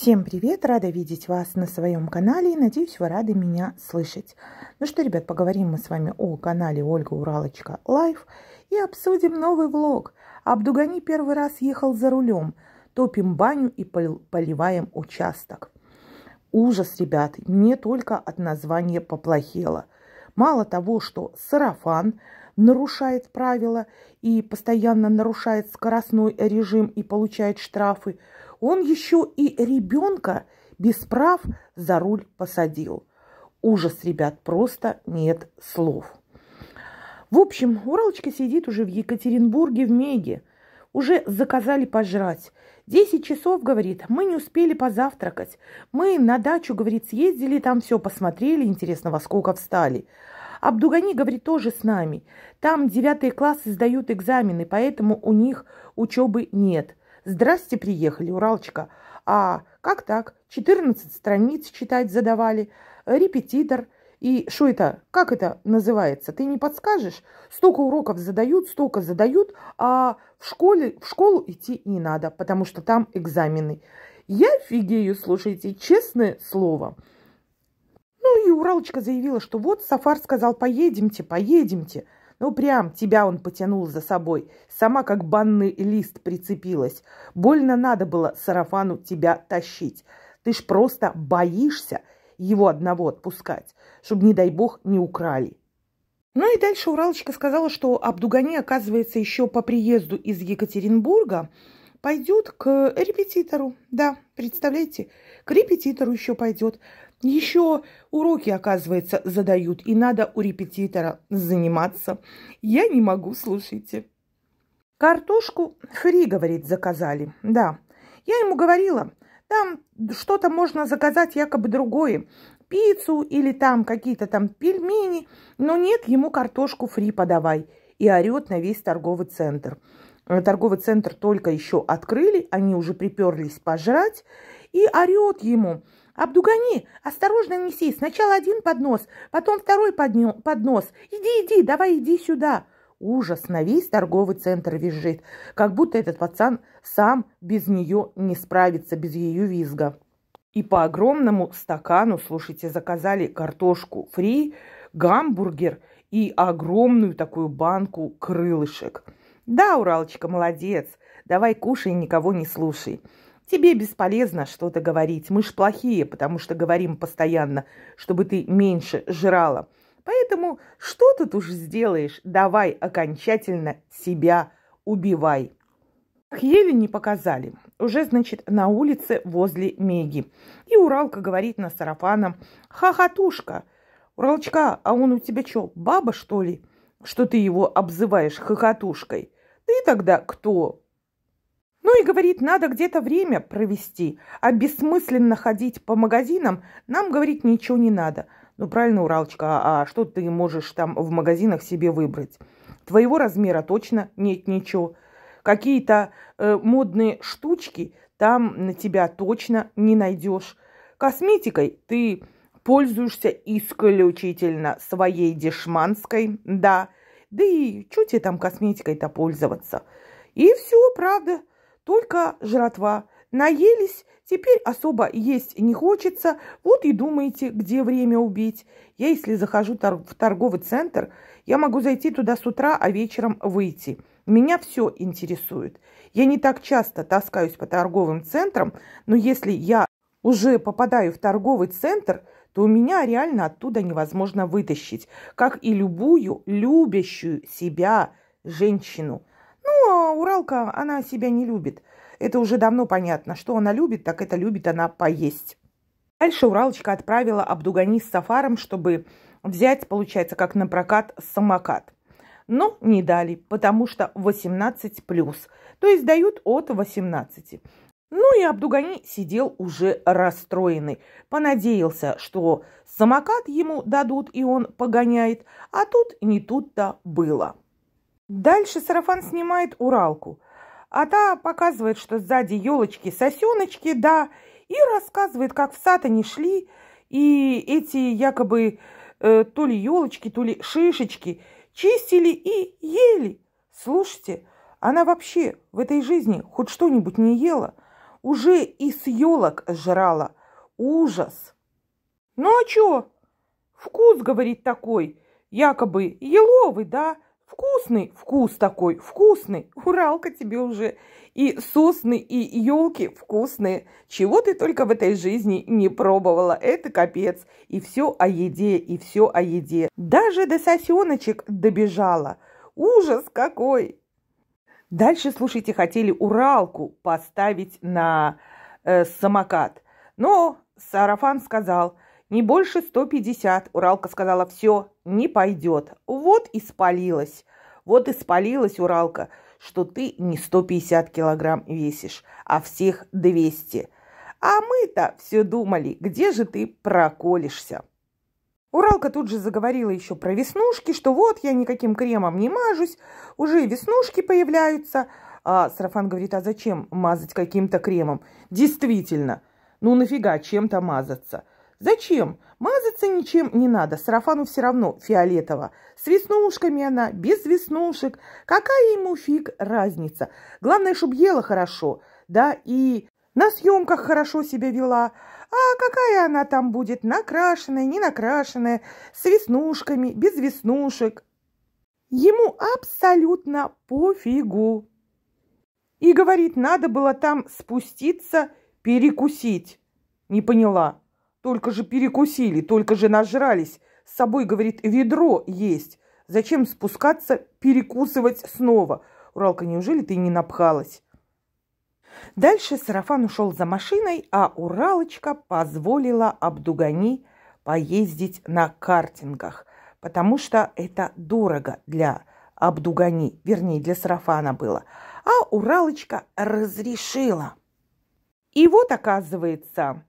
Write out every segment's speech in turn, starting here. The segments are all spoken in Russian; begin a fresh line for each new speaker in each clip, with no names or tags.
Всем привет! Рада видеть вас на своем канале и надеюсь, вы рады меня слышать. Ну что, ребят, поговорим мы с вами о канале Ольга Уралочка Лайф и обсудим новый влог. Абдугани первый раз ехал за рулем. Топим баню и поливаем участок. Ужас, ребят, мне только от названия поплохело. Мало того, что сарафан нарушает правила и постоянно нарушает скоростной режим и получает штрафы – он еще и ребенка без прав за руль посадил. Ужас, ребят, просто нет слов. В общем, Уралочка сидит уже в Екатеринбурге в Меге. Уже заказали пожрать. Десять часов, говорит, мы не успели позавтракать. Мы на дачу, говорит, съездили, там все посмотрели, интересно, во сколько встали. Абдугани, говорит, тоже с нами. Там девятые классы сдают экзамены, поэтому у них учебы нет. Здрасте, приехали, Уралочка. А как так? 14 страниц читать задавали, репетитор. И что это, как это называется, ты не подскажешь? Столько уроков задают, столько задают, а в, школе, в школу идти не надо, потому что там экзамены. Я офигею, слушайте, честное слово. Ну и Уралочка заявила, что вот Сафар сказал, поедемте, поедемте. Ну, прям тебя он потянул за собой. Сама как банный лист прицепилась. Больно надо было сарафану тебя тащить. Ты ж просто боишься его одного отпускать, чтобы, не дай бог, не украли. Ну и дальше Уралочка сказала, что Абдугани, оказывается, еще по приезду из Екатеринбурга пойдет к репетитору. Да, представляете, к репетитору еще пойдет. Еще уроки, оказывается, задают, и надо у репетитора заниматься. Я не могу, слушайте. Картошку фри, говорит, заказали. Да, я ему говорила, там что-то можно заказать якобы другое. Пиццу или там какие-то там пельмени. Но нет, ему картошку фри подавай. И орет на весь торговый центр торговый центр только еще открыли, они уже приперлись пожрать, и орет ему, Абдугани, осторожно неси, сначала один поднос, потом второй поднос, иди, иди, давай иди сюда. Ужас на весь торговый центр визжит, как будто этот пацан сам без нее не справится, без ее визга. И по огромному стакану, слушайте, заказали картошку фри, гамбургер и огромную такую банку крылышек – да, Уралочка, молодец. Давай кушай, никого не слушай. Тебе бесполезно что-то говорить. Мы ж плохие, потому что говорим постоянно, чтобы ты меньше жрала. Поэтому что тут уж сделаешь? Давай окончательно себя убивай. Еле не показали. Уже, значит, на улице возле Меги. И Уралка говорит на сарафаном. Хохотушка. Уралочка, а он у тебя что, баба, что ли? Что ты его обзываешь хохотушкой? Ты тогда кто? Ну и говорит, надо где-то время провести, а бессмысленно ходить по магазинам нам, говорит, ничего не надо. Ну правильно, Уралочка, а, а что ты можешь там в магазинах себе выбрать? Твоего размера точно нет ничего. Какие-то э, модные штучки там на тебя точно не найдешь. Косметикой ты пользуешься исключительно своей дешманской, да, да и что тебе там косметикой-то пользоваться? И все, правда, только жратва. Наелись, теперь особо есть не хочется. Вот и думаете, где время убить. Я, если захожу в торговый центр, я могу зайти туда с утра, а вечером выйти. Меня все интересует. Я не так часто таскаюсь по торговым центрам, но если я уже попадаю в торговый центр – то меня реально оттуда невозможно вытащить, как и любую любящую себя женщину. Ну, а Уралка, она себя не любит. Это уже давно понятно. Что она любит, так это любит она поесть. Дальше Уралочка отправила Абдугани с Сафаром, чтобы взять, получается, как на прокат самокат. Но не дали, потому что 18+. То есть дают от 18. Ну и Абдугани сидел уже расстроенный. Понадеялся, что самокат ему дадут, и он погоняет. А тут не тут-то было. Дальше сарафан снимает Уралку. А та показывает, что сзади елочки-сосеночки, да, и рассказывает, как в сад они шли, и эти якобы э, то ли елочки, то ли шишечки чистили и ели. Слушайте, она вообще в этой жизни хоть что-нибудь не ела – уже и с елок жрала. Ужас! Ну а чё? Вкус, говорит, такой, якобы еловый, да? Вкусный, вкус такой, вкусный. Уралка тебе уже. И сосны, и елки вкусные. Чего ты только в этой жизни не пробовала. Это капец. И все о еде, и все о еде. Даже до сосеночек добежала. Ужас какой! Дальше, слушайте, хотели Уралку поставить на э, самокат. Но Сарафан сказал, не больше 150. Уралка сказала, все, не пойдет. Вот и спалилась. Вот и спалилась Уралка, что ты не 150 килограмм весишь, а всех 200. А мы-то все думали, где же ты проколешься. Уралка тут же заговорила еще про веснушки, что вот я никаким кремом не мажусь, уже веснушки появляются. А Сарафан говорит, а зачем мазать каким-то кремом? Действительно, ну нафига чем-то мазаться? Зачем? Мазаться ничем не надо, сарафану все равно фиолетово. С веснушками она, без веснушек. Какая ему фиг разница? Главное, чтобы ела хорошо, да, и на съемках хорошо себя вела, а какая она там будет, накрашенная, не накрашенная, с веснушками, без веснушек? Ему абсолютно пофигу. И говорит, надо было там спуститься, перекусить. Не поняла. Только же перекусили, только же нажрались. С собой, говорит, ведро есть. Зачем спускаться, перекусывать снова? Уралка, неужели ты не напхалась? Дальше Сарафан ушел за машиной, а Уралочка позволила Абдугани поездить на картингах, потому что это дорого для Абдугани, вернее, для Сарафана было. А Уралочка разрешила. И вот, оказывается,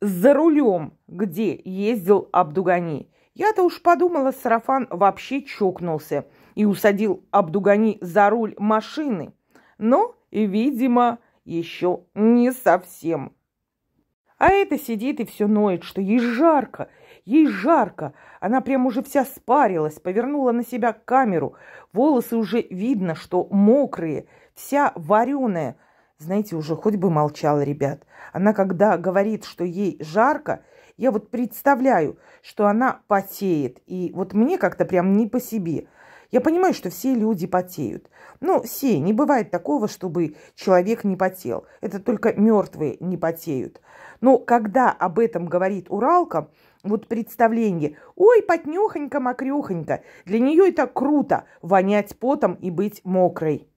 за рулем, где ездил Абдугани. Я-то уж подумала, Сарафан вообще чокнулся и усадил Абдугани за руль машины. Но и, видимо, еще не совсем. А эта сидит и все ноет, что ей жарко, ей жарко. Она прям уже вся спарилась, повернула на себя камеру. Волосы уже видно, что мокрые, вся вареная. Знаете, уже хоть бы молчала, ребят. Она когда говорит, что ей жарко, я вот представляю, что она потеет. И вот мне как-то прям не по себе – я понимаю, что все люди потеют. Но все, не бывает такого, чтобы человек не потел. Это только мертвые не потеют. Но когда об этом говорит Уралка, вот представление, ой, потнюхонька, мокрюхонька, для нее это круто, вонять потом и быть мокрой.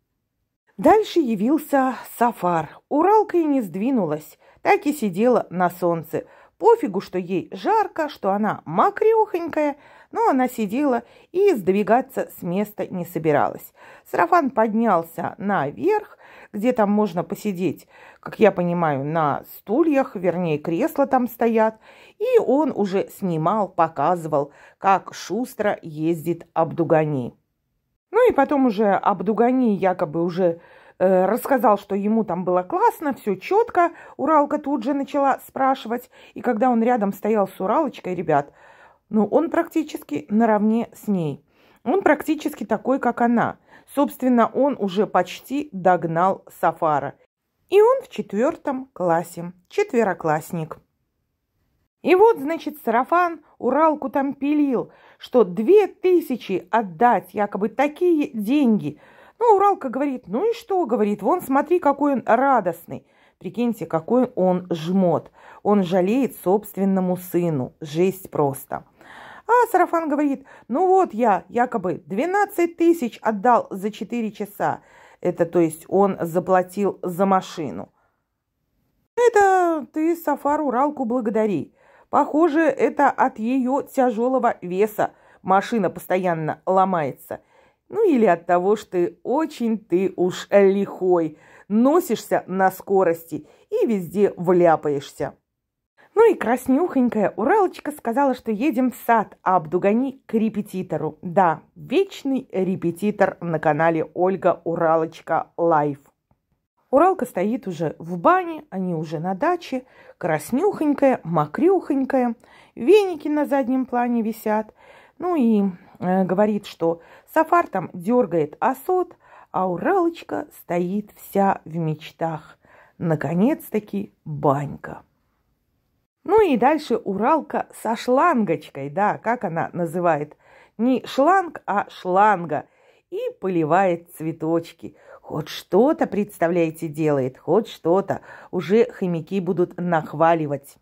Дальше явился Сафар. Уралка и не сдвинулась, так и сидела на солнце. Пофигу, что ей жарко, что она мокрюхонькая, но она сидела и сдвигаться с места не собиралась. Сарафан поднялся наверх, где там можно посидеть, как я понимаю, на стульях, вернее, кресла там стоят, и он уже снимал, показывал, как шустро ездит Абдугани. Ну и потом уже Абдугани якобы уже э, рассказал, что ему там было классно, все четко. Уралка тут же начала спрашивать, и когда он рядом стоял с Уралочкой, ребят, но он практически наравне с ней. Он практически такой, как она. Собственно, он уже почти догнал Сафара. И он в четвертом классе, четвероклассник. И вот, значит, сарафан Уралку там пилил, что две тысячи отдать, якобы такие деньги. Ну, Уралка говорит, ну и что, говорит, вон смотри, какой он радостный. Прикиньте, какой он жмот. Он жалеет собственному сыну. Жесть просто. А Сарафан говорит, ну вот я якобы 12 тысяч отдал за 4 часа. Это то есть он заплатил за машину. Это ты Сафар Уралку благодари. Похоже, это от ее тяжелого веса машина постоянно ломается. Ну или от того, что очень ты уж лихой, носишься на скорости и везде вляпаешься. Ну и краснюхонькая Уралочка сказала, что едем в сад, а Абдугани к репетитору. Да, вечный репетитор на канале Ольга Уралочка Лайв. Уралка стоит уже в бане, они уже на даче, краснюхонькая, мокрюхонькая, веники на заднем плане висят. Ну и э, говорит, что Сафар там дергает осот, а Уралочка стоит вся в мечтах. Наконец-таки банька. Ну и дальше Уралка со шлангочкой, да, как она называет. Не шланг, а шланга. И поливает цветочки. Хоть что-то, представляете, делает, хоть что-то. Уже хомяки будут нахваливать.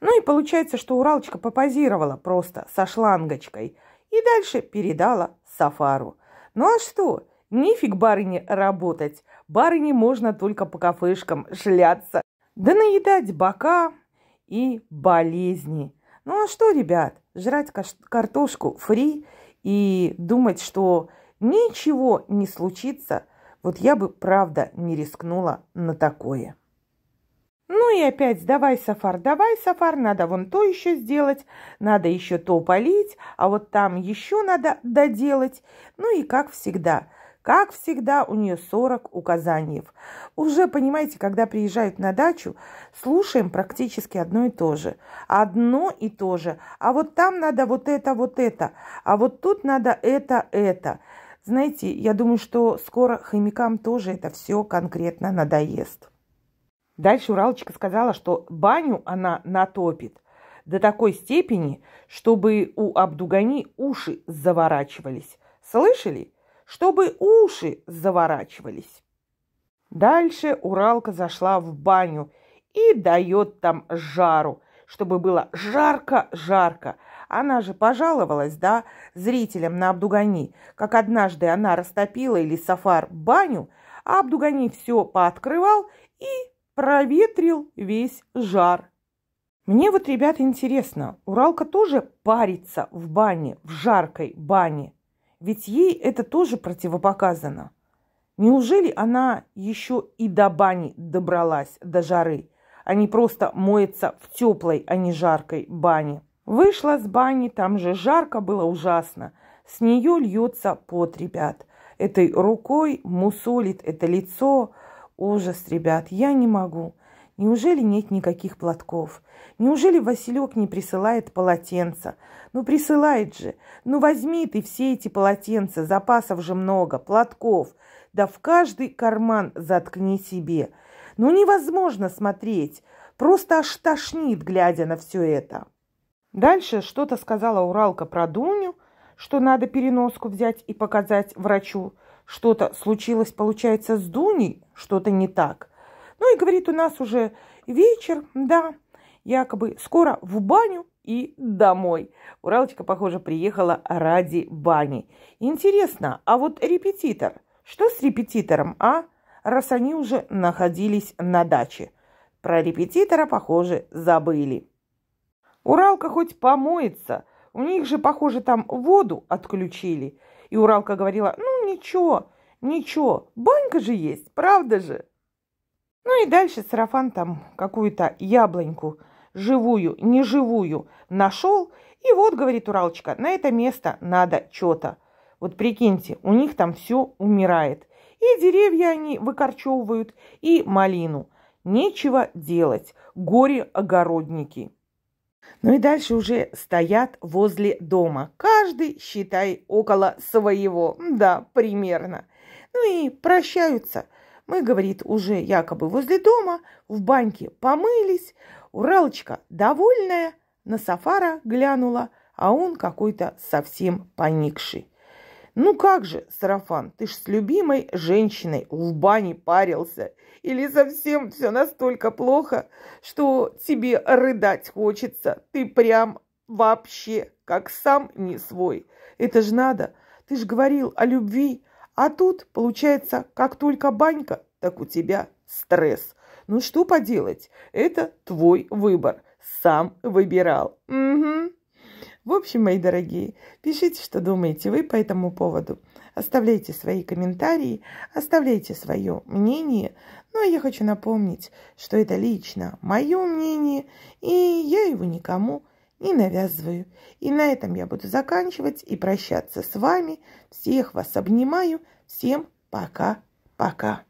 Ну и получается, что Уралочка попозировала просто со шлангочкой и дальше передала Сафару. Ну а что? Нифиг барыне работать. Барыне можно только по кафешкам шляться. Да наедать бока, и болезни. Ну а что, ребят, жрать картошку фри и думать, что ничего не случится, вот я бы, правда, не рискнула на такое. Ну и опять давай, Сафар, давай, Сафар, надо вон то еще сделать, надо еще то полить, а вот там еще надо доделать. Ну и как всегда – как всегда, у нее 40 указаний. Уже, понимаете, когда приезжают на дачу, слушаем практически одно и то же. Одно и то же. А вот там надо вот это, вот это. А вот тут надо это, это. Знаете, я думаю, что скоро хомякам тоже это все конкретно надоест. Дальше Уралочка сказала, что баню она натопит до такой степени, чтобы у Абдугани уши заворачивались. Слышали? чтобы уши заворачивались. Дальше Уралка зашла в баню и дает там жару, чтобы было жарко-жарко. Она же пожаловалась, да, зрителям на Абдугани, как однажды она растопила или сафар баню, а Абдугани все пооткрывал и проветрил весь жар. Мне вот, ребята, интересно, Уралка тоже парится в бане, в жаркой бане – ведь ей это тоже противопоказано. Неужели она еще и до бани добралась, до жары, а не просто моется в теплой, а не жаркой бане? Вышла с бани, там же жарко было ужасно. С нее льется пот, ребят. Этой рукой мусолит это лицо. Ужас, ребят, я не могу. Неужели нет никаких платков? Неужели Василек не присылает полотенца? Ну, присылает же. Ну, возьми ты все эти полотенца, запасов же много, платков. Да в каждый карман заткни себе. Ну, невозможно смотреть. Просто аж тошнит, глядя на все это. Дальше что-то сказала Уралка про Дуню, что надо переноску взять и показать врачу. Что-то случилось, получается, с Дуней, что-то не так. Ну и говорит, у нас уже вечер, да, якобы скоро в баню и домой. Уралочка, похоже, приехала ради бани. Интересно, а вот репетитор? Что с репетитором, а? Раз они уже находились на даче. Про репетитора, похоже, забыли. Уралка хоть помоется. У них же, похоже, там воду отключили. И Уралка говорила, ну ничего, ничего, банька же есть, правда же? Ну и дальше сарафан там какую-то яблоньку, живую, неживую, нашел. И вот, говорит Уралочка, на это место надо что-то. Вот прикиньте, у них там все умирает. И деревья они выкорчевывают, и малину. Нечего делать. Горе-огородники. Ну и дальше уже стоят возле дома. Каждый, считай, около своего. Да, примерно. Ну и прощаются – мы, говорит, уже якобы возле дома, в баньке помылись. Уралочка довольная, на Сафара глянула, а он какой-то совсем поникший. «Ну как же, Сарафан, ты ж с любимой женщиной в бане парился. Или совсем все настолько плохо, что тебе рыдать хочется. Ты прям вообще как сам не свой. Это ж надо. Ты ж говорил о любви, а тут, получается, как только банька, так у тебя стресс. Ну что поделать, это твой выбор. Сам выбирал. Угу. В общем, мои дорогие, пишите, что думаете вы по этому поводу. Оставляйте свои комментарии, оставляйте свое мнение. Ну, а я хочу напомнить, что это лично мое мнение, и я его никому и навязываю. И на этом я буду заканчивать и прощаться с вами. Всех вас обнимаю. Всем пока-пока.